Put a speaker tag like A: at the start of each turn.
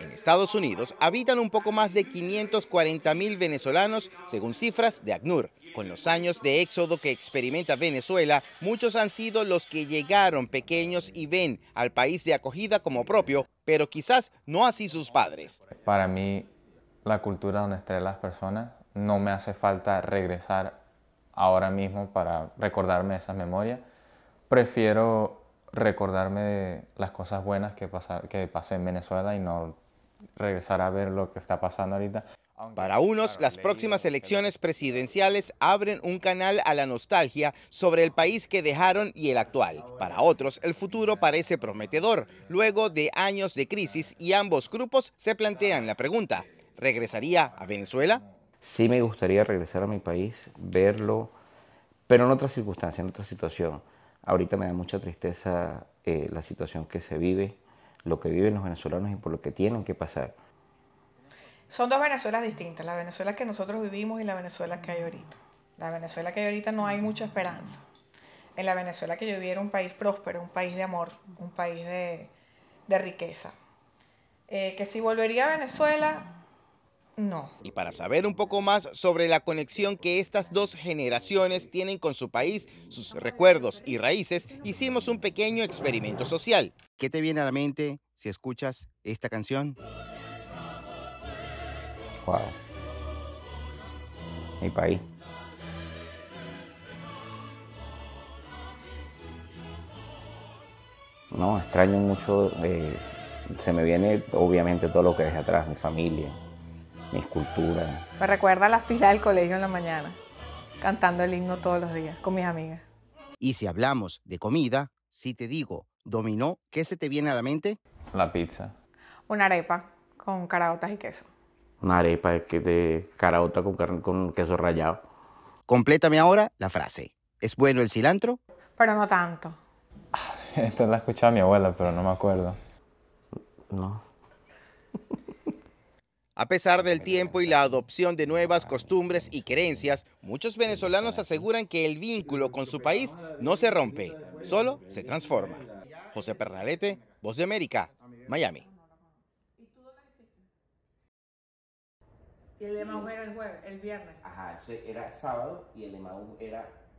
A: En Estados Unidos habitan un poco más de 540 mil venezolanos, según cifras de ACNUR. Con los años de éxodo que experimenta Venezuela, muchos han sido los que llegaron pequeños y ven al país de acogida como propio, pero quizás no así sus padres.
B: Para mí, la cultura donde estén las personas, no me hace falta regresar ahora mismo para recordarme esas memorias. Prefiero recordarme de las cosas buenas que, que pasé en
A: Venezuela y no regresar a ver lo que está pasando ahorita. Para pues, unos, las próximas elecciones presidenciales abren un canal a la nostalgia sobre el país que dejaron y el actual. Para otros, el futuro parece prometedor, luego de años de crisis y ambos grupos se plantean la pregunta, ¿regresaría a Venezuela?
B: Sí me gustaría regresar a mi país, verlo, pero en otra circunstancia, en otra situación. Ahorita me da mucha tristeza eh, la situación que se vive lo que viven los venezolanos y por lo que tienen que pasar.
C: Son dos Venezuelas distintas, la Venezuela que nosotros vivimos y la Venezuela que hay ahorita. La Venezuela que hay ahorita no hay mucha esperanza. En la Venezuela que yo viví era un país próspero, un país de amor, un país de, riqueza. Eh, que si volvería a Venezuela,
A: y para saber un poco más sobre la conexión que estas dos generaciones tienen con su país, sus recuerdos y raíces, hicimos un pequeño experimento social. ¿Qué te viene a la mente si escuchas esta canción?
B: Wow. Mi país. No, extraño mucho, eh, se me viene obviamente todo lo que dejé atrás, mi familia, mi escultura.
C: Me recuerda a la fila del colegio en la mañana, cantando el himno todos los días con mis amigas.
A: Y si hablamos de comida, si te digo dominó, ¿qué se te viene a la mente? La pizza.
C: Una arepa con caraotas y queso.
A: Una arepa de caraota con, queso rallado. Complétame ahora la frase. ¿Es bueno el cilantro? Pero no tanto.
B: Esta la escuchaba mi abuela, pero no me acuerdo.
A: No. A pesar del tiempo y la adopción de nuevas costumbres y creencias, muchos venezolanos aseguran que el vínculo con su país no se rompe, solo se transforma. José Pernalete, Voz de América, Miami.
C: Y el era el, jueves, el viernes.
B: Ajá, era sábado y el era